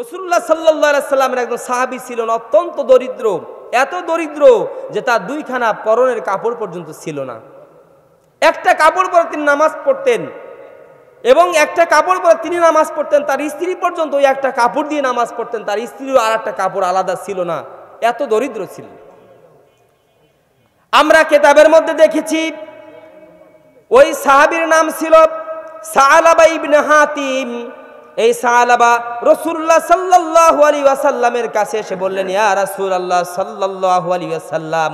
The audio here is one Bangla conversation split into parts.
রসুল্লাহ সাল্লা সাল্লামের একজন সাহাবি ছিলেন অত্যন্ত দরিদ্র এত দরিদ্র যে তার দুইখানা পরনের কাপড় পর্যন্ত ছিল না একটা কাপড় পরে তিনি নামাজ পড়তেন এবং একটা কাপড় পরে তিনি নামাজ পড়তেন তার স্ত্রী পর্যন্ত ওই একটা কাপড় দিয়ে নামাজ পড়তেন তার স্ত্রীর আর একটা কাপড় আলাদা ছিল না এত দরিদ্র ছিল আমরা কেতাবের মধ্যে দেখেছি ওই সাহাবির নাম ছিল সাহালাবা হাতিম এই সাহালাবা রসুল্লাহ সাল্লাহ আলী ওয়াসাল্লামের কাছে এসে বললেন ইয়া রসুল আল্লাহ সাল্লাহ আলী ওয়াসাল্লাম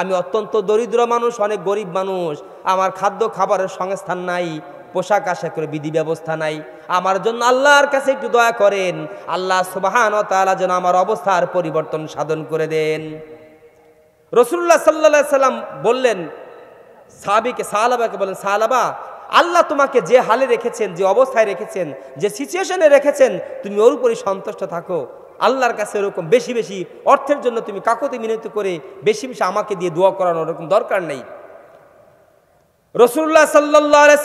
আমি অত্যন্ত দরিদ্র মানুষ অনেক গরিব মানুষ আমার খাদ্য খাবারের সংস্থান নাই পোশাক করে বিধি ব্যবস্থা নাই আমার জন্য আল্লাহর কাছে একটু দয়া করেন আল্লাহ সুবাহান তালা যেন আমার অবস্থার পরিবর্তন সাধন করে দেন রসুল্লাহ সাল্লা সাল্লাম বললেন সাহাবিকে সাহালাবাকে বলেন সাহালাবা আল্লাহ তোমাকে যে হালে রেখেছেন যে অবস্থায় রেখেছেন যে সিচুয়েশনে রেখেছেন তুমি ওর উপরই সন্তুষ্ট থাকো আল্লাহর কাছে ওরকম বেশি বেশি অর্থের জন্য তুমি কাকতে মিনতি করে বেশি বেশি আমাকে দিয়ে দোয়া করানো ওরকম দরকার নেই রসুল্লাহ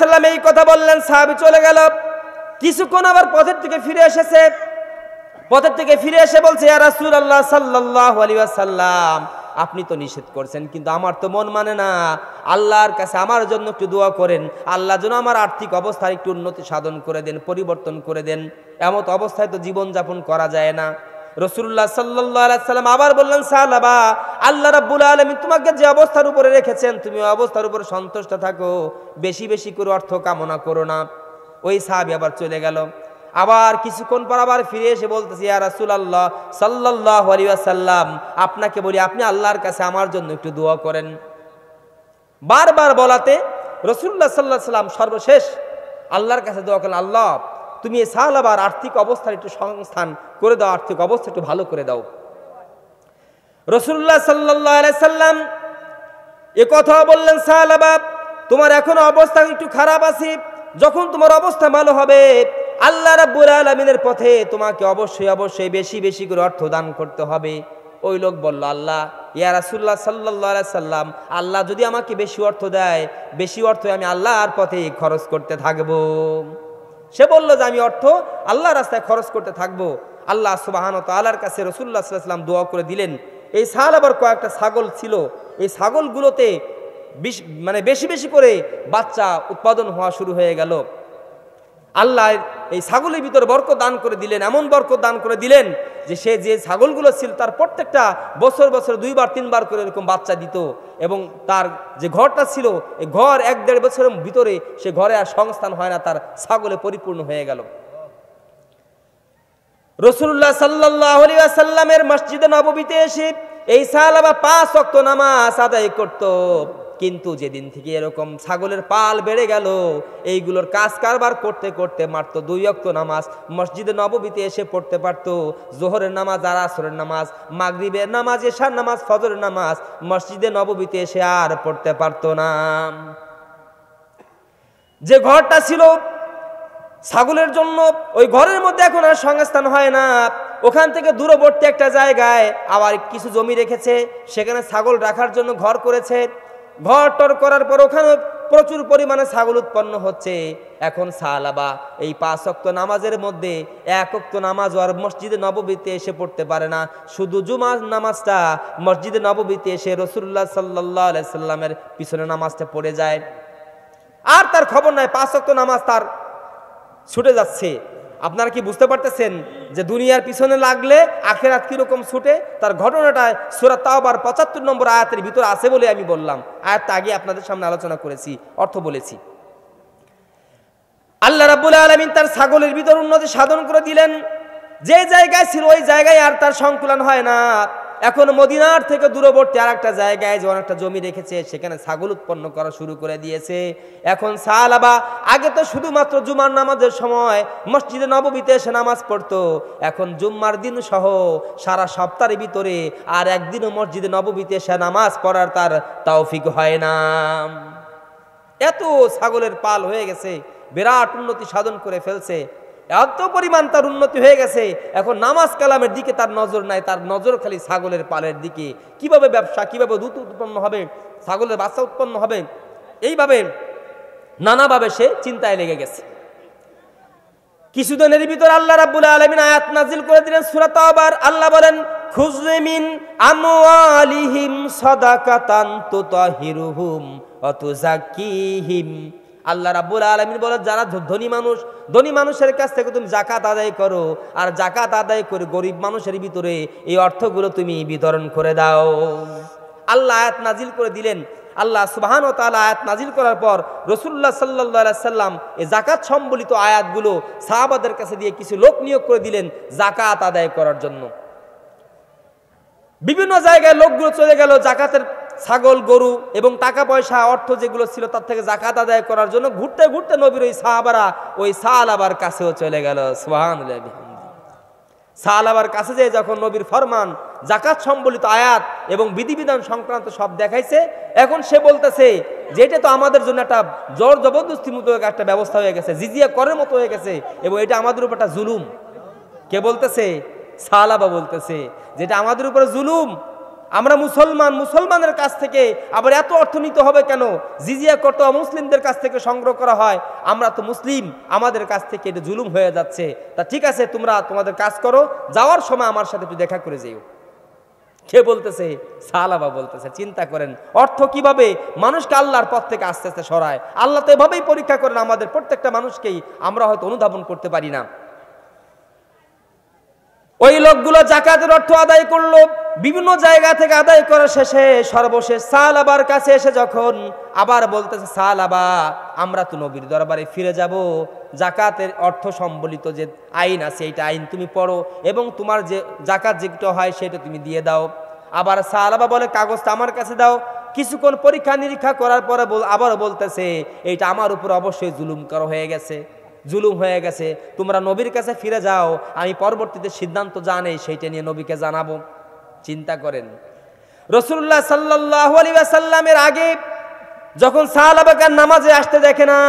সাল্লাম এই কথা বললেন সাহাবি চলে গেল কিছুক্ষণ আবার পথের থেকে ফিরে এসেছে পথের থেকে ফিরে এসে বলছে রাসুল আল্লাহ সাল্লাহ আলী সাল্লাম আপনি তো নিষেধ করছেন কিন্তু আমার তো মন মানে না আল্লাহর কাছে আমার জন্য একটু দোয়া করেন আল্লাহ যেন আমার আর্থিক অবস্থার একটু উন্নতি সাধন করে দেন পরিবর্তন করে দেন এমত অবস্থায় তো জীবনযাপন করা যায় না রসুল্লাহ সাল্লাম আবার বললেন সাহাবা আল্লাহ রাবুল আলমী তোমাকে যে অবস্থার উপরে রেখেছেন তুমি অবস্থার উপরে সন্তুষ্ট থাকো বেশি বেশি করে অর্থ কামনা করো না ওই সাহাবি আবার চলে গেল আবার কিছুক্ষণ পর আবার ফিরে এসে বলতেছি ইয়া রাসুল আল্লাহ সাল্লাহ আলিয়াসাল্লাম আপনাকে বলি আপনি আল্লাহর কাছে আমার জন্য একটু দোয়া করেন বারবার বলাতে রসুল্লাহ সাল্লাহ সাল্লাম সর্বশেষ আল্লাহর কাছে দোয়া করেন আল্লাহ তুমি এ আবার আর্থিক অবস্থার একটু সংস্থান করে দাও আর্থিক অবস্থা একটু ভালো করে দাও রসুল্লাহ সাল্লাহ সাল্লাম এ কথা বললেন সাহালাবাব তোমার এখন অবস্থা একটু খারাপ আছে যখন তোমার অবস্থা ভালো হবে আল্লাহ রাব্বুল আলমিনের পথে তোমাকে অবশ্যই অবশ্যই বেশি বেশি করে অর্থ দান করতে হবে ওই লোক বলল আল্লাহ ইয়া রাসুল্লাহ সাল্লাহ সাল্লাম আল্লাহ যদি আমাকে বেশি অর্থ দেয় বেশি অর্থ আমি আল্লাহর পথে খরচ করতে থাকব সে বলল যে আমি অর্থ আল্লাহ রাস্তায় খরচ করতে থাকব আল্লাহ সুবাহান আল্লাহর কাছে রসুল্লাহ সাল্লাম দোয়া করে দিলেন এই সাল আবার কয়েকটা ছাগল ছিল এই ছাগলগুলোতে মানে বেশি বেশি করে বাচ্চা উৎপাদন হওয়া শুরু হয়ে গেল আল্লাহ এই ছাগলের ভিতরে বর্ক দান করে দিলেন এমন বর্ক দান করে দিলেন যে সে যে ছাগলগুলো ছিল তার প্রত্যেকটা বছর বছর দুইবার তিনবার করে এরকম বাচ্চা দিত এবং তার যে ঘরটা ছিল এই ঘর এক দেড় বছরের ভিতরে সে ঘরে আর সংস্থান হয় না তার ছাগলে পরিপূর্ণ হয়ে গেল রসুল্লাহ সাল্লাহ্লামের মসজিদে নববিতে এসে এই সাল আবার পাঁচ অক্ত নামাজ আদায় করতো কিন্তু যেদিন থেকে এরকম ছাগলের পাল বেড়ে গেল এইগুলোর কাজ কারবার করতে করতে মারতো দুই অক্ত নামাজ মসজিদে নববীতে এসে পড়তে পারতো জোহরের নামাজ আর আসরের নামাজ মাগরীবের নামাজ এশার নামাজ ফজরের নামাজ মসজিদে নববীতে এসে আর পড়তে পারতো না যে ঘরটা ছিল ছাগলের জন্য ওই ঘরের মধ্যে এখন আর সংস্থান হয় না ওখান থেকে দূরবর্তী একটা জায়গায় আবার কিছু জমি রেখেছে সেখানে ছাগল রাখার জন্য ঘর করেছে ভরটর করার পর ওখানে প্রচুর পরিমাণে ছাগল উৎপন্ন হচ্ছে এখন সালাবা এই পাঁচ অক্ত নামাজের মধ্যে এক অক্ত নামাজ আর মসজিদে নববীতে এসে পড়তে পারে না শুধু জুমার নামাজটা মসজিদে নববীতে এসে রসুল্লাহ সাল্লাহ সাল্লামের পিছনে নামাজটা পড়ে যায় আর তার খবর নাই পাঁচ অক্ত নামাজ তার ছুটে যাচ্ছে আপনারা কি বুঝতে পারতেছেন যে দুনিয়ার পিছনে লাগলে আখেরাত কীরকম ছুটে তার ঘটনাটা তাও তাওবার পঁচাত্তর নম্বর আয়াতের ভিতর আছে বলে আমি বললাম আয়াতটা আগে আপনাদের সামনে আলোচনা করেছি অর্থ বলেছি আল্লাহ রাবুল আলমিন তার ছাগলের ভিতর উন্নতি সাধন করে দিলেন যে জায়গায় ছিল ওই জায়গায় আর তার সংকুলন হয় না এখন মদিনার থেকে দূরবর্তী আর একটা জায়গায় যে অনেকটা জমি রেখেছে সেখানে ছাগল উৎপন্ন করা শুরু করে দিয়েছে এখন সাল আবা আগে তো শুধুমাত্র জুমার নামাজের সময় মসজিদে নববীতে এসে নামাজ পড়ত এখন জুম্মার দিন সহ সারা সপ্তাহের ভিতরে আর একদিনও মসজিদে নববীতে এসে নামাজ পড়ার তার তৌফিক হয় না এত ছাগলের পাল হয়ে গেছে বিরাট উন্নতি সাধন করে ফেলছে এত পরিমাণ তার উন্নতি হয়ে গেছে এখন নামাজ কালামের দিকে তার নজর নাই তার নজর খালি ছাগলের পালের দিকে কিভাবে ব্যবসা কিভাবে দুধ উৎপন্ন হবে ছাগলের বাচ্চা উৎপন্ন হবে এইভাবে নানাভাবে সে চিন্তায় লেগে গেছে কিছুদিনের ভিতরে আল্লাহ রাবুল আলামিন আয়াত নাজিল করে দিলেন সুরাত আবার আল্লাহ বলেন খুজমিন আমওয়ালিহিম সাদাকাতান তুতাহিরুহুম ওয়া তুযাক্কিহিম আল্লাহ রাব্বুল আলমিন বলে যারা ধনী মানুষ ধনী মানুষের কাছ থেকে তুমি জাকাত আদায় করো আর জাকাত আদায় করে গরিব মানুষের ভিতরে এই অর্থগুলো তুমি বিতরণ করে দাও আল্লাহ আয়াত নাজিল করে দিলেন আল্লাহ সুবাহান ও তালা আয়াত নাজিল করার পর রসুল্লাহ সাল্লা সাল্লাম এই জাকাত সম্বলিত আয়াতগুলো সাহাবাদের কাছে দিয়ে কিছু লোক নিয়োগ করে দিলেন জাকাত আদায় করার জন্য বিভিন্ন জায়গায় লোকগুলো চলে গেল জাকাতের ছাগল গরু এবং টাকা পয়সা অর্থ যেগুলো ছিল তার থেকে জাকাত আদায় করার জন্য ঘুরতে ঘুরতে নবীর ওই সাহাবারা ওই আবার কাছেও চলে গেল সোহান আবার কাছে যেয়ে যখন নবীর ফরমান জাকাত সম্বলিত আয়াত এবং বিধিবিধান সংক্রান্ত সব দেখাইছে এখন সে বলতেছে যে এটা তো আমাদের জন্য একটা জোর মতো একটা ব্যবস্থা হয়ে গেছে জিজিয়া করের মতো হয়ে গেছে এবং এটা আমাদের উপর একটা জুলুম কে বলতেছে সালাবা বলতেছে যেটা আমাদের উপরে জুলুম আমরা মুসলমান মুসলমানের কাছ থেকে আবার এত অর্থ নিতে হবে কেন জিজিয়া কত মুসলিমদের কাছ থেকে সংগ্রহ করা হয় আমরা তো মুসলিম আমাদের কাছ থেকে এটা জুলুম হয়ে যাচ্ছে তা ঠিক আছে তোমরা তোমাদের কাজ করো যাওয়ার সময় আমার সাথে একটু দেখা করে যেও কে বলতেছে সালাবা বলতেছে চিন্তা করেন অর্থ কিভাবে মানুষকে আল্লাহর পথ থেকে আস্তে আস্তে সরায় আল্লাহ তো এভাবেই পরীক্ষা করেন আমাদের প্রত্যেকটা মানুষকেই আমরা হয়তো অনুধাবন করতে পারি না ওই লোকগুলো জাকাতের অর্থ আদায় করলো বিভিন্ন জায়গা থেকে আদায় করা শেষে সর্বশেষ সাল আবার কাছে এসে যখন আবার বলতেছে সাল আবা আমরা তো নবীর দরবারে ফিরে যাব জাকাতের অর্থ সম্বলিত যে আইন আছে এইটা আইন তুমি পড়ো এবং তোমার যে জাকাত যেটা হয় সেটা তুমি দিয়ে দাও আবার সাল আবা বলে কাগজটা আমার কাছে দাও কিছুক্ষণ পরীক্ষা নিরীক্ষা করার পরে আবার বলতেছে এইটা আমার উপর অবশ্যই জুলুম করা হয়ে গেছে জুলুম হয়ে গেছে তোমরা নবীর কাছে ফিরে যাও আমি পরবর্তীতে সিদ্ধান্ত জানে সেইটা নিয়ে নবীকে জানাবো চিন্তা করেন রসুল্লাহ সাল্লাহ আলী সাল্লামের আগে যখন সাহালাবাকার নামাজে আসতে দেখে না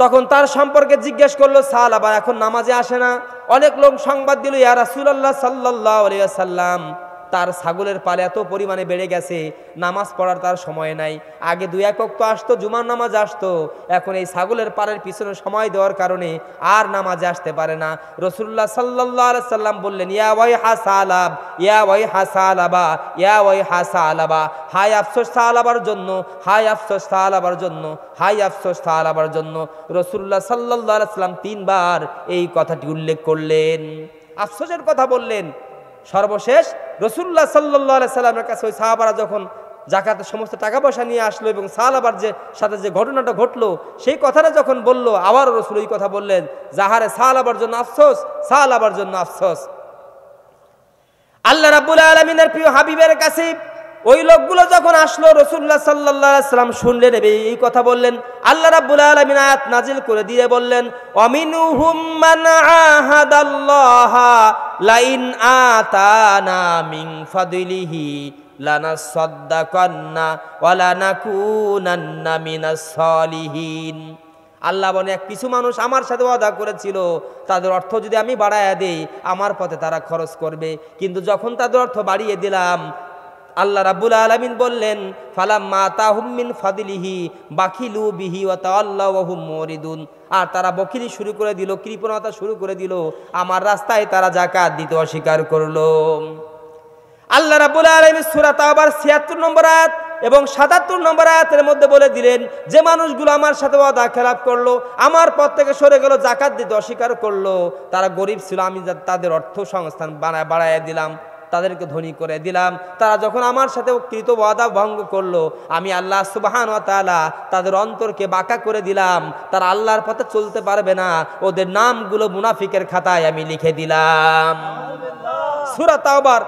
তখন তার সম্পর্কে জিজ্ঞেস করলো সাল আবার এখন নামাজে আসে না অনেক লোক সংবাদ দিল ইয়া রাসুল্লাহ সাল্লাহ আলিয়া সাল্লাম তার ছাগলের পালে এত পরিমাণে বেড়ে গেছে নামাজ পড়ার তার সময় নাই আগে দুই এক তো আসতো জুমার নামাজ আসতো এখন এই ছাগলের পালের পিছনে সময় দেওয়ার কারণে আর নামাজে আসতে পারে না রসুল্লাহ সাল্লাহ সাল্লাম বললেন ইয়া ওয়াই হাসা আলাব ইয়া ওয়াই হাসা আলাবা ইয়া ওয়াই হাসা আলাবা হাই আফসোস আলাবার জন্য হাই আফসোস আলাবার জন্য হাই আফসোস আলাবার জন্য রসুল্লাহ সাল্লাহ সাল্লাম তিনবার এই কথাটি উল্লেখ করলেন আফসোসের কথা বললেন সর্বশেষ রসুল্লাহ সাল্লাহ সাল্লামের কাছে ওই সাহাবারা যখন জাকাতের সমস্ত টাকা পয়সা নিয়ে আসলো এবং সাহাবার যে সাথে যে ঘটনাটা ঘটলো সেই কথাটা যখন বলল আবার রসুল ওই কথা বললেন যাহারে সাহাবার জন্য আফসোস সাহাবার জন্য আফসোস আল্লাহ রাবুল আলমিনের প্রিয় হাবিবের কাছে ওই লোকগুলো যখন আসলো রসুল্লাহ সাল্লাম শুনলেন এই কথা বললেন আল্লাহ রাবুল আলমিন আয়াত নাজিল করে দিয়ে বললেন অমিনু লাইন আতানা মিং ফাদিলিহি লানা সদ্দা কন্যা ওলানা কুনান্না মিনা সলিহীন আল্লাহ বনে এক কিছু মানুষ আমার সাথে ওয়াদা করেছিল তাদের অর্থ যদি আমি বাড়াইয়া দেই আমার পথে তারা খরচ করবে কিন্তু যখন তাদের অর্থ বাড়িয়ে দিলাম আল্লাহ রাবুল আলমিন বললেন ফালা মাতা হুম্মিন ফাদিলিহি বাখিলু বিহি মরিদুন আর তারা বকিলি শুরু করে দিল কৃপণতা শুরু করে দিল আমার রাস্তায় তারা জাকাত দিতে অস্বীকার করল আল্লাহ রাবুল আলমিন সুরাত আবার ছিয়াত্তর নম্বর আয়াত এবং সাতাত্তর নম্বর আয়াতের মধ্যে বলে দিলেন যে মানুষগুলো আমার সাথে ওয়াদা খেলাপ করলো আমার পথ থেকে সরে গেল জাকাত দিতে অস্বীকার করলো তারা গরিব ছিল আমি তাদের অর্থ সংস্থান বাড়ায় দিলাম তাদেরকে ধনী করে দিলাম তারা যখন আমার সাথে কৃত ওয়াদা ভঙ্গ করলো আমি আল্লাহ সুবাহান তালা তাদের অন্তরকে বাঁকা করে দিলাম তারা আল্লাহর পথে চলতে পারবে না ওদের নামগুলো মুনাফিকের খাতায় আমি লিখে দিলাম সুরা তাওবার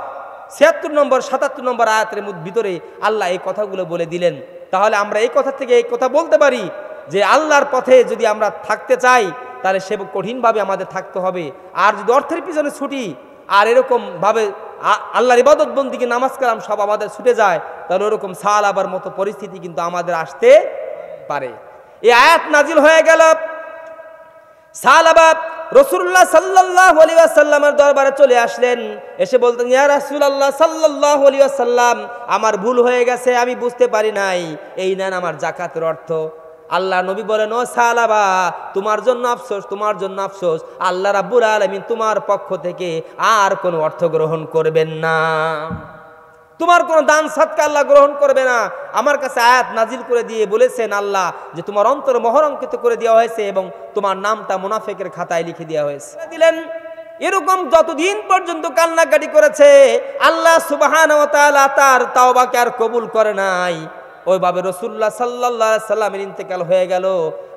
ছিয়াত্তর নম্বর সাতাত্তর নম্বর আয়াতের ভিতরে আল্লাহ এই কথাগুলো বলে দিলেন তাহলে আমরা এই কথা থেকে এই কথা বলতে পারি যে আল্লাহর পথে যদি আমরা থাকতে চাই তাহলে সে কঠিনভাবে আমাদের থাকতে হবে আর যদি অর্থের পিছনে ছুটি আর এরকমভাবে আল্লাহর ইবাদত বন্দিকে নামাজ কালাম সব আমাদের ছুটে যায় তাহলে ওরকম সাল আবার মতো পরিস্থিতি কিন্তু আমাদের আসতে পারে এই আয়াত নাজিল হয়ে গেল সাল আবাব রসুল্লাহ সাল্লাহ আলিয়াসাল্লামের দরবারে চলে আসলেন এসে বলতেন ইয়া রাসুল্লাহ সাল্লাহ আলিয়াসাল্লাম আমার ভুল হয়ে গেছে আমি বুঝতে পারি নাই এই নেন আমার জাকাতের অর্থ আল্লাহ নবী বলেন ও সালাবা তোমার জন্য আফসোস তোমার জন্য আফসোস আল্লাহ রাব্বুর আলমিন তোমার পক্ষ থেকে আর কোনো অর্থ গ্রহণ করবেন না তোমার কোনো দান সাতকে আল্লাহ গ্রহণ করবে না আমার কাছে আয়াত নাজিল করে দিয়ে বলেছেন আল্লাহ যে তোমার অন্তর মহরঙ্কিত করে দেওয়া হয়েছে এবং তোমার নামটা মুনাফেকের খাতায় লিখে দেওয়া হয়েছে দিলেন এরকম যতদিন পর্যন্ত কান্নাকাটি করেছে আল্লাহ সুবাহ তার তাওবাকে আর কবুল করে নাই ওইভাবে রসুল্লাহ সাল্লাহ সাল্লামের ইন্তেকাল হয়ে গেল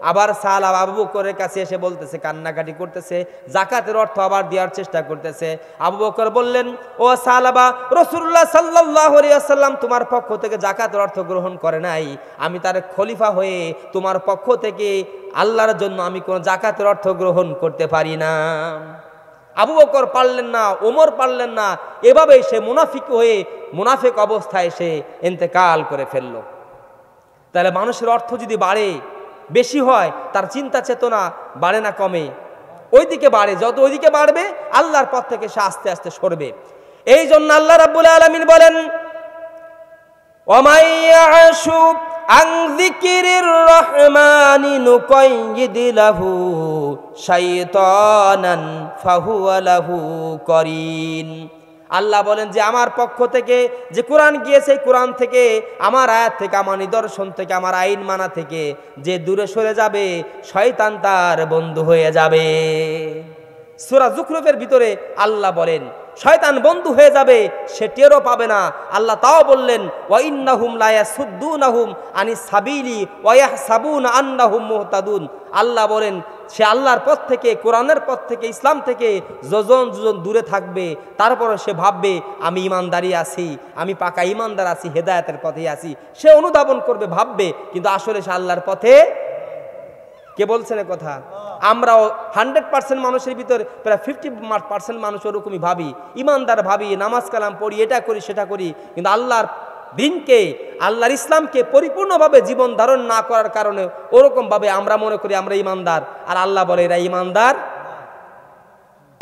আবার সালা আবু বকরের কাছে এসে বলতেছে কান্নাকাটি করতেছে জাকাতের অর্থ আবার দেওয়ার চেষ্টা করতেছে আবু বকর বললেন ও সালাবা রসুল্লাহ সাল্লাহ সাল্লাম তোমার পক্ষ থেকে জাকাতের অর্থ গ্রহণ করে নাই আমি তার খলিফা হয়ে তোমার পক্ষ থেকে আল্লাহর জন্য আমি কোনো জাকাতের অর্থ গ্রহণ করতে পারি না আবু বকর পারলেন না ওমর পারলেন না এভাবেই সে মুনাফিক হয়ে মুনাফিক অবস্থায় সে এতেকাল করে ফেললো তাহলে মানুষের অর্থ যদি বাড়ে বেশি হয় তার চিন্তা চেতনা বাড়ে না কমে ওইদিকে বাড়ে যত ওইদিকে বাড়বে আল্লাহর পথ থেকে সে আস্তে আস্তে সরবে এই জন্য আল্লাহ রাবুল আলমিন বলেন শয়তানান করিন আল্লাহ বলেন যে আমার পক্ষ থেকে যে কোরআন গিয়েছে কোরআন থেকে আমার আয়াত থেকে আমার নিদর্শন থেকে আমার আইন মানা থেকে যে দূরে সরে যাবে শয়তান তার বন্ধু হয়ে যাবে সুরা জুখরুফের ভিতরে আল্লাহ বলেন শয়তান বন্ধু হয়ে যাবে সে টেরও পাবে না আল্লাহ তাও বললেন ওয়াইন্নাহুম নাহুম আনি সাবিলি ওয়াহ সাবুন আন্নাহুম মোহতাদুন আল্লাহ বলেন সে আল্লাহর পথ থেকে কোরআনের পথ থেকে ইসলাম থেকে যজন যজন দূরে থাকবে তারপরে সে ভাববে আমি ইমানদারি আছি আমি পাকা ইমানদার আছি হেদায়তের পথে আছি সে অনুধাবন করবে ভাববে কিন্তু আসলে সে আল্লাহর পথে কে বলছেন কথা আমরাও হান্ড্রেড পার্সেন্ট মানুষের ভিতর প্রায় ফিফটি পার্সেন্ট মানুষ ওরকমই ভাবি ইমানদার ভাবি নামাজ কালাম পড়ি এটা করি সেটা করি কিন্তু আল্লাহর দিনকে আল্লাহর ইসলামকে পরিপূর্ণভাবে জীবন ধারণ না করার কারণে ওরকমভাবে আমরা মনে করি আমরা ইমানদার আর আল্লাহ বলে এরা ইমানদার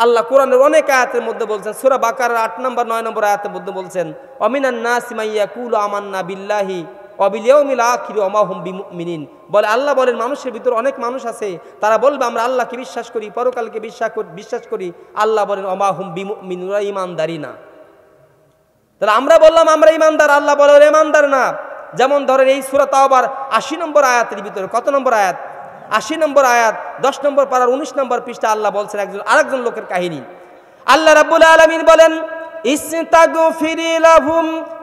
আল্লাহ কোরআনের অনেক আয়াতের মধ্যে বলছেন সুরা বাকার আট নম্বর নয় নম্বর আয়াতের মধ্যে বলছেন অমিনান্না সিমাইয়া কুল আমান্না বিল্লাহি অবিলিয়মিল আখির অমাহুম মিনিন বলে আল্লাহ বলেন মানুষের ভিতর অনেক মানুষ আছে তারা বলবে আমরা আল্লাহকে বিশ্বাস করি পরকালকে বিশ্বাস বিশ্বাস করি আল্লাহ বলেন অমাহুম বিমু মিনুরা ইমানদারি না তাহলে আমরা বললাম আমরা ইমানদার আল্লাহ বলেন ইমানদার না যেমন ধরেন এই সুরত আবার আশি নম্বর আয়াতের ভিতরে কত নম্বর আয়াত আশি নম্বর আয়াত দশ নম্বর পাড়ার উনিশ নম্বর পৃষ্ঠা আল্লাহ বলছেন একজন আরেকজন লোকের কাহিনী আল্লাহ রাবুল আলমিন বলেন ইস্তাগু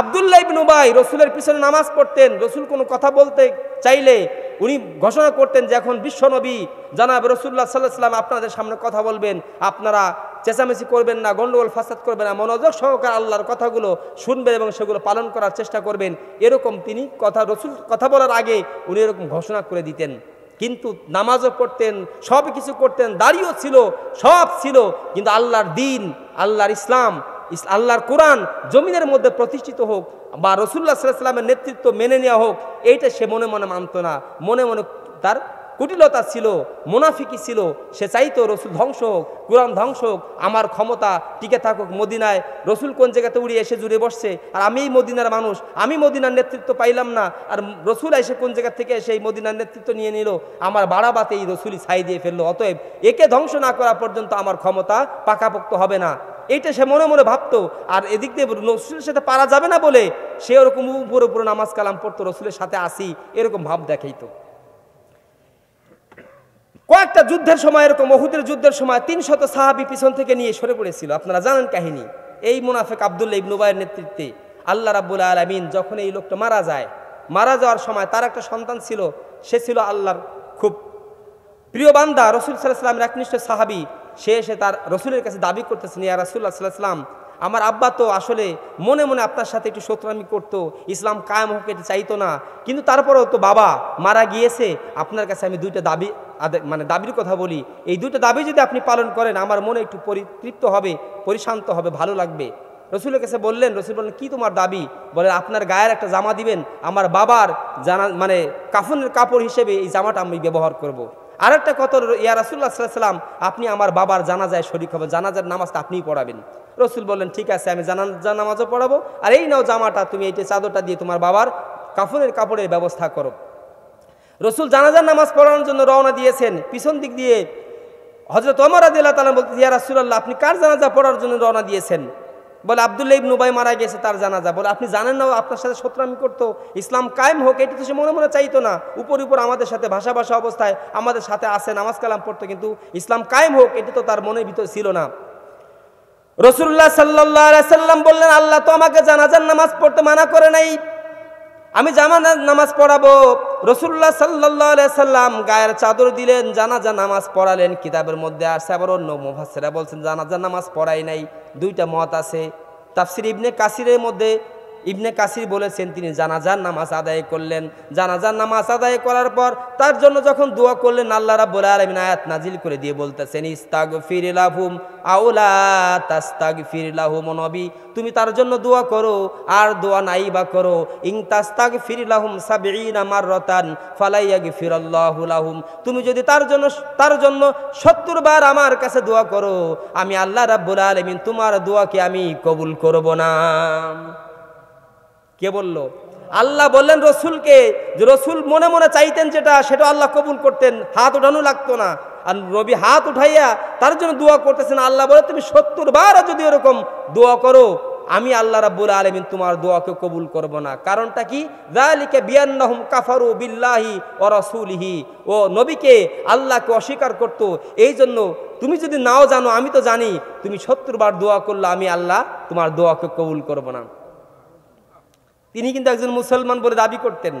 আবদুল্লাহ ইবনুবাই রসুলের পিছনে নামাজ পড়তেন রসুল কোনো কথা বলতে চাইলে উনি ঘোষণা করতেন যে এখন বিশ্বনবী জানাব রসুল্লাহ সাল্লাহ সাল্লাম আপনাদের সামনে কথা বলবেন আপনারা চেঁচামেচি করবেন না গণ্ডগোল ফাসাদ করবেন না মনোযোগ সহকার আল্লাহর কথাগুলো শুনবেন এবং সেগুলো পালন করার চেষ্টা করবেন এরকম তিনি কথা রসুল কথা বলার আগে উনি এরকম ঘোষণা করে দিতেন কিন্তু নামাজও পড়তেন সব কিছু করতেন দাড়িও ছিল সব ছিল কিন্তু আল্লাহর দিন আল্লাহর ইসলাম আল্লাহর কোরআন জমিনের মধ্যে প্রতিষ্ঠিত হোক বা রসুল্লাহ সাল্লামের নেতৃত্ব মেনে নেওয়া হোক এইটা সে মনে মনে মানত না মনে মনে তার কুটিলতা ছিল মুনাফিকি ছিল সে চাইতো রসুল ধ্বংস হোক কোরআন ধ্বংস হোক আমার ক্ষমতা টিকে থাকুক মদিনায় রসুল কোন জায়গাতে উড়িয়ে এসে জুড়ে বসছে আর আমি এই মদিনার মানুষ আমি মদিনার নেতৃত্ব পাইলাম না আর রসুল এসে কোন জায়গা থেকে এসে এই মদিনার নেতৃত্ব নিয়ে নিল আমার বাড়াবাতে এই রসুলই ছাই দিয়ে ফেললো অতএব একে ধ্বংস না করা পর্যন্ত আমার ক্ষমতা পাকাপোক্ত হবে না এইটা সে মনে মনে ভাবতো আর এদিক দিয়ে রসুলের সাথে পারা যাবে না বলে সে ওরকম উপরে উপরে নামাজ কালাম পড়তো রসুলের সাথে আসি এরকম ভাব দেখাইতো কয়েকটা যুদ্ধের সময় এরকম অহুদের যুদ্ধের সময় তিনশত সাহাবি পিছন থেকে নিয়ে সরে পড়েছিল আপনারা জানেন কাহিনী এই মুনাফেক আবদুল্লা ইবনুবাইয়ের নেতৃত্বে আল্লাহ রাবুল আলমিন যখন এই লোকটা মারা যায় মারা যাওয়ার সময় তার একটা সন্তান ছিল সে ছিল আল্লাহর খুব প্রিয় বান্দা রসুল সাল্লাহামের একনিষ্ঠ সাহাবি সে এসে তার রসুলের কাছে দাবি করতেছেন ইয়া রসুল্লাহ সাল্লাহাম আমার আব্বা তো আসলে মনে মনে আপনার সাথে একটু শত্রামি করত ইসলাম কায়েম হোক এটা চাইতো না কিন্তু তারপরেও তো বাবা মারা গিয়েছে আপনার কাছে আমি দুইটা দাবি মানে দাবির কথা বলি এই দুটো দাবি যদি আপনি পালন করেন আমার মনে একটু পরিতৃপ্ত হবে পরিশান্ত হবে ভালো লাগবে রসুলের কাছে বললেন রসুল বললেন কী তোমার দাবি বলেন আপনার গায়ের একটা জামা দিবেন আমার বাবার জানা মানে কাফনের কাপড় হিসেবে এই জামাটা আমি ব্যবহার করব। আর একটা কত ইয়া রাসুল্লাহ সাল্লাম আপনি আমার বাবার জানাজায় শরিক হবে জানাজার নামাজটা আপনিই পড়াবেন রসুল বললেন ঠিক আছে আমি জানাজা নামাজও পড়াবো আর এই নাও জামাটা তুমি এইটা চাদরটা দিয়ে তোমার বাবার কাফনের কাপড়ের ব্যবস্থা করো রসুল জানাজার নামাজ পড়ানোর জন্য রওনা দিয়েছেন পিছন দিক দিয়ে হজরত অমর আদিল্লা তালা বলতে ইয়া রাসুল্লাহ আপনি কার জানাজা পড়ার জন্য রওনা দিয়েছেন বলে আবদুল্লাহ নুবাই মারা গেছে তার জানাজা বলে আপনি জানেন না আপনার সাথে আমি করতো ইসলাম কায়েম হোক এটা তো সে মনে মনে চাইতো না উপর উপর আমাদের সাথে ভাষা ভাষা অবস্থায় আমাদের সাথে আসে নামাজ কালাম পড়তো কিন্তু ইসলাম কায়েম হোক এটা তো তার মনের ভিতর ছিল না রসুল্লাহ সাল্লাহ সাল্লাম বললেন আল্লাহ তো আমাকে জানাজার নামাজ পড়তে মানা করে নাই আমি জামা নামাজ পড়াবো রসুল্লাহ সাল্লা সাল্লাম গায়ের চাদর দিলেন জানাজা নামাজ পড়ালেন কিতাবের মধ্যে আসছে আবার অন্য মুফাসেরা বলছেন জানাজা নামাজ পড়াই নাই দুইটা মত আছে তাফসির ইবনে কাসিরের মধ্যে ইবনে কাসির বলেছেন তিনি জানাজার নামাজ আদায় করলেন জানাজার নামাজ আদায় করার পর তার জন্য যখন দোয়া করলেন আল্লাহ রাবুল আলমিন আয়াত নাজিল করে দিয়ে বলতেছেন ইস্তাগ ফিরিলাহুম আউলা তাস্তাগ ফিরিলাহুম নবী তুমি তার জন্য দোয়া করো আর দোয়া নাই বা করো ইং তাস্তাগ ফিরিলাহুম সাবিনা মার রতান ফালাইয়াগ ফিরাল্লাহুলাহুম তুমি যদি তার জন্য তার জন্য সত্তর বার আমার কাছে দোয়া করো আমি আল্লাহ রাবুল আলমিন তোমার দোয়াকে আমি কবুল করব না কে বলল আল্লাহ বললেন রসুলকে যে রসুল মনে মনে চাইতেন যেটা সেটা আল্লাহ কবুল করতেন হাত উঠানো লাগতো না আর নবী হাত উঠাইয়া তার জন্য দোয়া করতেছেন আল্লাহ বলে তুমি সত্তর বারও যদি ওরকম দোয়া করো আমি আল্লাহ রাব্বুল আলমিন তোমার দোয়াকে কবুল করব না কারণটা কি জালিকে বিয়ান্নহম কাফারু বিল্লাহি ও রসুলহি ও নবীকে আল্লাহকে অস্বীকার করত এই জন্য তুমি যদি নাও জানো আমি তো জানি তুমি সত্তর বার দোয়া করলে আমি আল্লাহ তোমার দোয়াকে কবুল করব না তিনি কিন্তু একজন মুসলমান বলে দাবি করতেন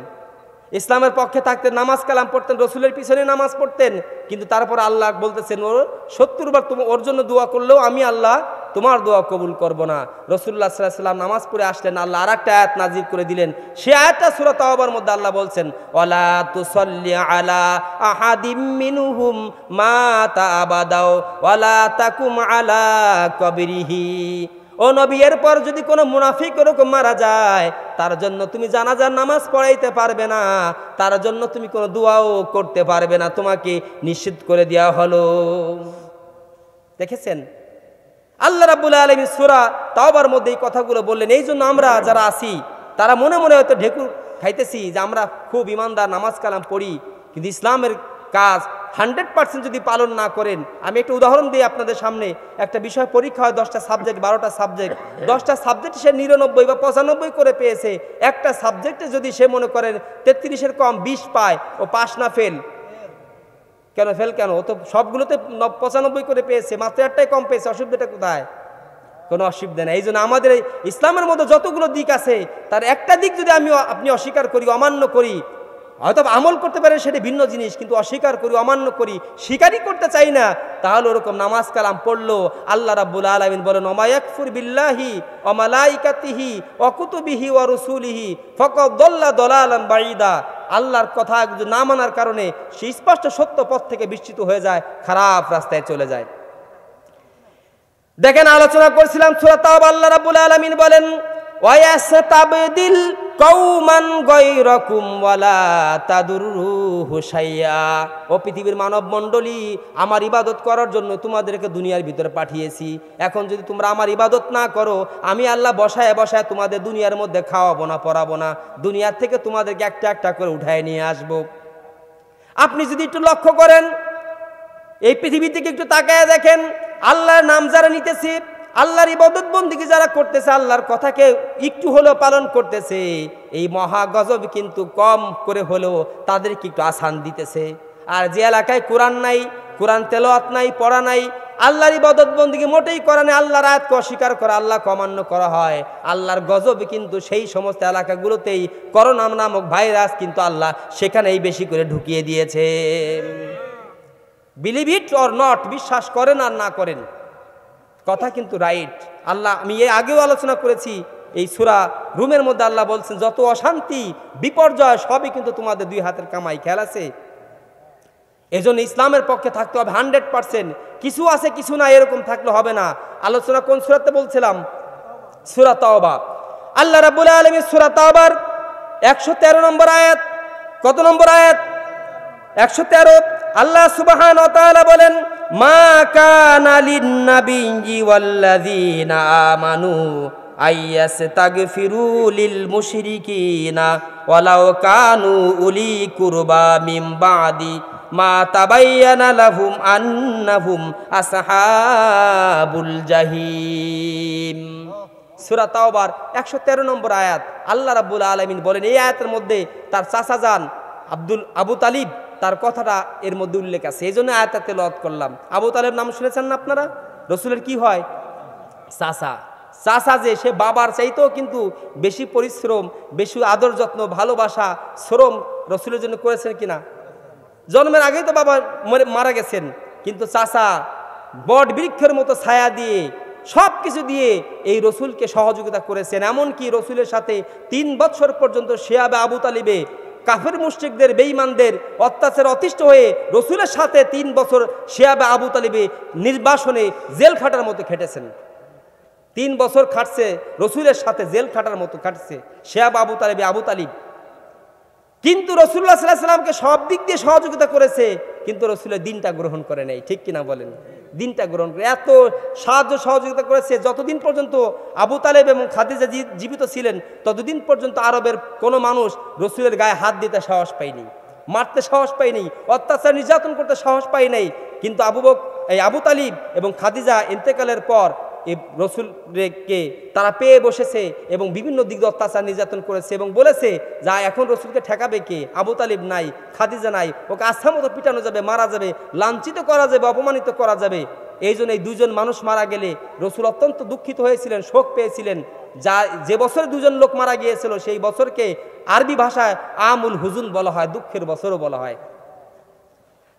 ইসলামের পক্ষে থাকতেন নামাজ কালাম পড়তেন রসুলের পিছনে নামাজ পড়তেন কিন্তু তারপর আল্লাহ বলতেছেন ওর সত্তরবার তুমি ওর জন্য দোয়া করলেও আমি আল্লাহ তোমার দোয়া কবুল করব না রসুল্লাহ সাল্লাম নামাজ পড়ে আসলেন আল্লাহ আর একটা আয়াত নাজির করে দিলেন সে আয়াতটা সুরত আবার মধ্যে আল্লাহ বলছেন অলা তুসল্লি আলা আহাদিম মা তা আবাদাও অলা তাকুম আলা কবিরিহি ও নবী এরপর যদি কোনো মুনাফিক ওরকম মারা যায় তার জন্য তুমি জানাজার নামাজ পড়াইতে পারবে না তার জন্য তুমি কোনো দোয়াও করতে পারবে না তোমাকে নিশ্চিত করে দেওয়া হলো দেখেছেন আল্লাহ রাবুল আলম সুরা তাওবার মধ্যে এই কথাগুলো বললেন এই জন্য আমরা যারা আসি তারা মনে মনে হয়তো ঢেকুর খাইতেছি যে আমরা খুব ইমানদার নামাজ কালাম পড়ি কিন্তু ইসলামের কাজ হান্ড্রেড পার্সেন্ট যদি পালন না করেন আমি একটু উদাহরণ দিই আপনাদের সামনে একটা বিষয় পরীক্ষা হয় দশটা সাবজেক্ট বারোটা সাবজেক্ট দশটা সাবজেক্ট সে নিরানব্বই বা পঁচানব্বই করে পেয়েছে একটা সাবজেক্টে যদি সে মনে করেন তেত্রিশের কম বিশ পায় ও পাশ না ফেল কেন ফেল কেন ও তো সবগুলোতে পঁচানব্বই করে পেয়েছে মাত্র একটাই কম পেয়েছে অসুবিধাটা কোথায় কোনো অসুবিধা নেই এই জন্য আমাদের ইসলামের মতো যতগুলো দিক আছে তার একটা দিক যদি আমি আপনি অস্বীকার করি অমান্য করি হয়তো আমল করতে পারে সেটা ভিন্ন জিনিস কিন্তু অস্বীকার করি অমান্য করি স্বীকারই করতে চাই না তাহলে ওরকম নামাজ কালাম পড়লো আল্লাহ রাবুল আলমিন বলেন অমায়াকফুর বিল্লাহি অমালাইকাতিহি অকুতুবিহি ও রসুলিহি ফকদল্লা দলা আলম বাঈদা আল্লাহর কথা না মানার কারণে সে স্পষ্ট সত্য পথ থেকে বিস্তৃত হয়ে যায় খারাপ রাস্তায় চলে যায় দেখেন আলোচনা করছিলাম সুরাত আল্লাহ রাবুল আলমিন বলেন ওয়াস তাবদিল কৌমান গৈরকুম ওয়ালা তাদুরু হুসাইয়া ও পৃথিবীর মানব মণ্ডলী আমার ইবাদত করার জন্য তোমাদেরকে দুনিয়ার ভিতরে পাঠিয়েছি এখন যদি তোমরা আমার ইবাদত না করো আমি আল্লাহ বসায় বসায় তোমাদের দুনিয়ার মধ্যে খাওয়াবো না পড়াবো না দুনিয়ার থেকে তোমাদেরকে একটা একটা করে উঠায় নিয়ে আসব। আপনি যদি একটু লক্ষ্য করেন এই পৃথিবী থেকে একটু তাকায় দেখেন আল্লাহর নাম যারা নিতেছি আল্লাহর ইবাদত বন্দিকে যারা করতেছে আল্লাহর কথাকে একটু হলেও পালন করতেছে এই মহা গজব কিন্তু কম করে হলেও তাদেরকে একটু আসান দিতেছে আর যে এলাকায় কোরআন নাই কোরআন তেলোয়াত নাই পড়া নাই আল্লাহর ইবাদত বন্দিকে মোটেই নেই আল্লাহর আয়াতকে অস্বীকার করা আল্লাহ কমান্য করা হয় আল্লাহর গজব কিন্তু সেই সমস্ত এলাকাগুলোতেই করোনা নামক ভাইরাস কিন্তু আল্লাহ সেখানেই বেশি করে ঢুকিয়ে দিয়েছে বিলিভ ইট অর নট বিশ্বাস করেন আর না করেন কথা কিন্তু রাইট আল্লাহ আমি এ আগেও আলোচনা করেছি এই সুরা রুমের মধ্যে আল্লাহ বলছেন যত অশান্তি বিপর্যয় সবই কিন্তু তোমাদের দুই হাতের কামাই খেয়াল আছে এজন্য ইসলামের পক্ষে থাকতে হবে হান্ড্রেড পারসেন্ট কিছু আছে কিছু না এরকম থাকলে হবে না আলোচনা কোন সুরাতে বলছিলাম সুরা তাওবা আল্লাহ রাবুল আলমী সুরা তাওবার একশো তেরো নম্বর আয়াত কত নম্বর আয়াত একশো তেরো আল্লাহ সুবাহান বলেন মা কানালিন নাবিয়্যি ওয়াল্লাযীনা আমানু আইয়াস্তাগফিরু লিল মুশরিকিনা ওয়ালাউ কানু উলি কুরবা মিন বাদি মা তাবায়্যানা লাহুম আন্নাহুম আসহাবুল জাহিম সুরা তাওবার একশো তেরো নম্বর আয়াত আল্লাহ রাবুল আলমিন বলেন এই আয়াতের মধ্যে তার চাষা যান আব্দুল আবু তালিব তার কথাটা এর মধ্যে উল্লেখ আছে এই জন্য আয়াতা লত করলাম আবু তালেব নাম শুনেছেন না আপনারা রসুলের কি হয় চাষা চাষা যে সে বাবার চাইতেও কিন্তু বেশি পরিশ্রম বেশি আদর যত্ন ভালোবাসা শ্রম রসুলের জন্য করেছেন কিনা জন্মের আগেই তো বাবা মারা গেছেন কিন্তু চাষা বট বৃক্ষের মতো ছায়া দিয়ে সব কিছু দিয়ে এই রসুলকে সহযোগিতা করেছেন এমনকি রসুলের সাথে তিন বছর পর্যন্ত শেয়াবে আবু তালিবে কাফের মুশ্রিকদের বেঈমানদের অত্যাচার অতিষ্ঠ হয়ে রসুলের সাথে তিন বছর শিয়াবে আবু তালিবে নির্বাসনে জেল খাটার মতো খেটেছেন তিন বছর খাটছে রসুলের সাথে জেল খাটার মতো খাটছে শেয়াব আবু তালিবে আবু তালিব কিন্তু রসুল্লাহ সাল্লাহ সাল্লামকে সব দিক দিয়ে সহযোগিতা করেছে কিন্তু রসুলের দিনটা গ্রহণ করে নেই ঠিক কিনা বলেন দিনটা গ্রহণ করে এত সাহায্য সহযোগিতা করেছে যতদিন পর্যন্ত আবু তালেব এবং খাদিজা জীবিত ছিলেন ততদিন পর্যন্ত আরবের কোনো মানুষ রসুলের গায়ে হাত দিতে সাহস পায়নি মারতে সাহস পায়নি অত্যাচার নির্যাতন করতে সাহস পায় নাই কিন্তু আবু বক এই আবু তালিব এবং খাদিজা ইন্তেকালের পর এ রসুলকে তারা পেয়ে বসেছে এবং বিভিন্ন দিক অত্যাচার নির্যাতন করেছে এবং বলেছে যা এখন রসুলকে ঠেকাবে কে আবু তালিব নাই খাদিজা নাই ওকে আস্থা মতো পিটানো যাবে মারা যাবে লাঞ্ছিত করা যাবে অপমানিত করা যাবে এই জন্য এই দুজন মানুষ মারা গেলে রসুল অত্যন্ত দুঃখিত হয়েছিলেন শোক পেয়েছিলেন যা যে বছরে দুজন লোক মারা গিয়েছিল সেই বছরকে আরবি ভাষায় আমুল হুজুন বলা হয় দুঃখের বছরও বলা হয়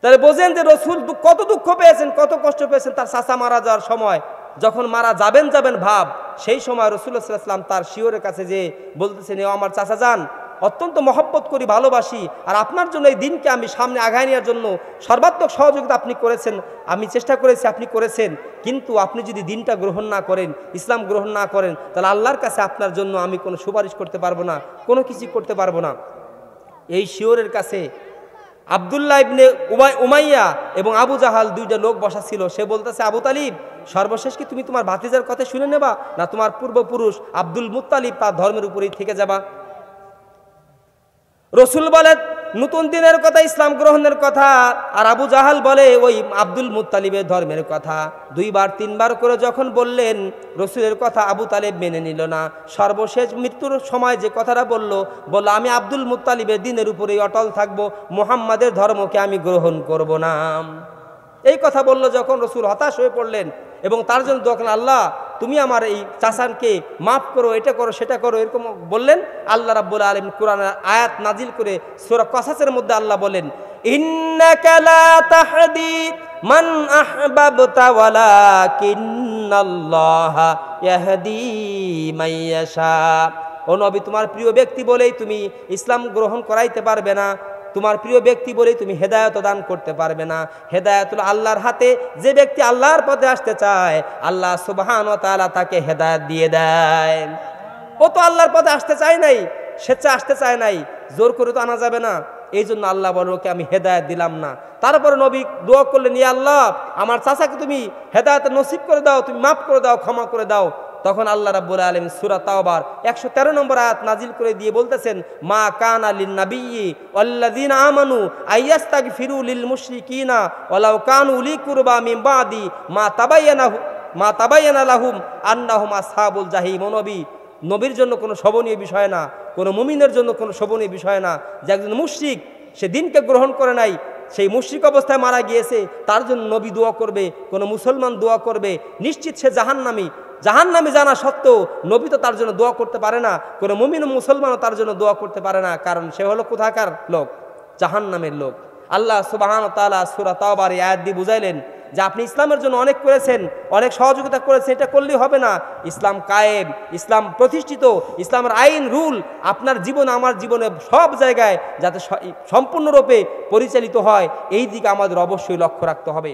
তাহলে বোঝেন যে রসুল কত দুঃখ পেয়েছেন কত কষ্ট পেয়েছেন তার চাষা মারা যাওয়ার সময় যখন মারা যাবেন যাবেন ভাব সেই সময় রসুল্লাহাম তার শিওরের কাছে যে বলতেছেন ও আমার চাচা যান অত্যন্ত মহব্বত করি ভালোবাসি আর আপনার জন্য এই দিনকে আমি সামনে আগায় নেওয়ার জন্য সর্বাত্মক সহযোগিতা আপনি করেছেন আমি চেষ্টা করেছি আপনি করেছেন কিন্তু আপনি যদি দিনটা গ্রহণ না করেন ইসলাম গ্রহণ না করেন তাহলে আল্লাহর কাছে আপনার জন্য আমি কোনো সুপারিশ করতে পারবো না কোনো কিছু করতে পারবো না এই শিওরের কাছে আবদুল্লাহ ইবনে উমাই উমাইয়া এবং আবু জাহাল দুইটা লোক বসা ছিল সে বলতেছে আবু তালিব সর্বশেষ কি তুমি তোমার ভাতিজার কথা শুনে নেবা না তোমার পূর্বপুরুষ আব্দুল মুতালিব তার ধর্মের উপরেই থেকে যাবা রসুল বলে নতুন দিনের কথা ইসলাম গ্রহণের কথা আর আবু জাহাল বলে ওই আব্দুল মুতালিবের ধর্মের কথা দুইবার তিনবার করে যখন বললেন রসুলের কথা আবু তালেব মেনে নিল না সর্বশেষ মৃত্যুর সময় যে কথাটা বলল বলল আমি আব্দুল মুতালিবের দিনের উপরেই অটল থাকবো মোহাম্মদের ধর্মকে আমি গ্রহণ করব না এই কথা বলল যখন রসুল হতাশ হয়ে পড়লেন এবং তার জন্য দোয়া আল্লাহ তুমি আমার এই চাষানকে মাফ করো এটা করো সেটা করো এরকম বললেন আল্লাহ রাবুল আলম কোরআন আয়াত নাজিল করে সোরা কসাসের মধ্যে আল্লাহ বলেন ইয়াহদি ও নবী তোমার প্রিয় ব্যক্তি বলেই তুমি ইসলাম গ্রহণ করাইতে পারবে না তোমার প্রিয় ব্যক্তি বলেই তুমি হেদায়ত দান করতে পারবে না হেদায়তুল আল্লাহর হাতে যে ব্যক্তি আল্লাহর পথে আসতে চায় আল্লাহ সুবাহান তালা তাকে হেদায়ত দিয়ে দেয় ও তো আল্লাহর পথে আসতে চায় নাই স্বেচ্ছা আসতে চায় নাই জোর করে তো আনা যাবে না এই জন্য আল্লাহ বলো ওকে আমি হেদায়ত দিলাম না তারপরে নবী দোয়া করলেন ইয়া আল্লাহ আমার চাচাকে তুমি হেদায়ত নসিব করে দাও তুমি মাফ করে দাও ক্ষমা করে দাও তখন আল্লাহ রাব্বুল আলম সুরা তাওবার একশো তেরো নম্বর আয়াত নাজিল করে দিয়ে বলতেছেন মা কান আলিন নাবিয়ি অল্লাদিন আমানু আইয়াস্তাক ফিরুলিল কিনা ওলাউ কান উলি কুরবা মিম্বাদি মা তাবাইয়ানাহু মা তাবাইয়ানা লাহুম আন্নাহুম আসহাবুল জাহি মনবি নবীর জন্য কোনো শোভনীয় বিষয় না কোনো মুমিনের জন্য কোনো শোভনীয় বিষয় না যে একজন মুশ্রিক সে দিনকে গ্রহণ করে নাই সেই মুশ্রিক অবস্থায় মারা গিয়েছে তার জন্য নবী দোয়া করবে কোনো মুসলমান দোয়া করবে নিশ্চিত সে জাহান্নামি জাহান নামে জানা সত্ত্বেও নবী তো তার জন্য দোয়া করতে পারে না কোনো মুমিন মুসলমানও তার জন্য দোয়া করতে পারে না কারণ সে হলো কোথাকার লোক জাহান নামের লোক আল্লাহ সুবাহান তালা সুরা তাবার এই আয়াত দিয়ে বুঝাইলেন যে আপনি ইসলামের জন্য অনেক করেছেন অনেক সহযোগিতা করেছেন এটা করলেই হবে না ইসলাম কায়েম ইসলাম প্রতিষ্ঠিত ইসলামের আইন রুল আপনার জীবন আমার জীবনে সব জায়গায় যাতে সম্পূর্ণরূপে পরিচালিত হয় এই দিকে আমাদের অবশ্যই লক্ষ্য রাখতে হবে